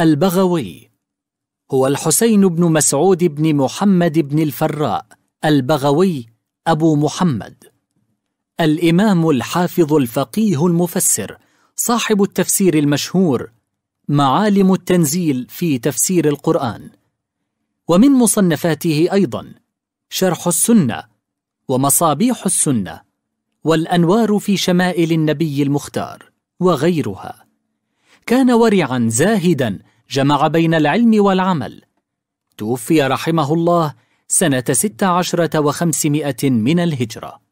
البغوي هو الحسين بن مسعود بن محمد بن الفراء البغوي أبو محمد الإمام الحافظ الفقيه المفسر صاحب التفسير المشهور معالم التنزيل في تفسير القرآن ومن مصنفاته أيضا شرح السنة ومصابيح السنة والأنوار في شمائل النبي المختار وغيرها كان ورعا زاهدا جمع بين العلم والعمل توفي رحمه الله سنة ست عشرة وخمسمائة من الهجرة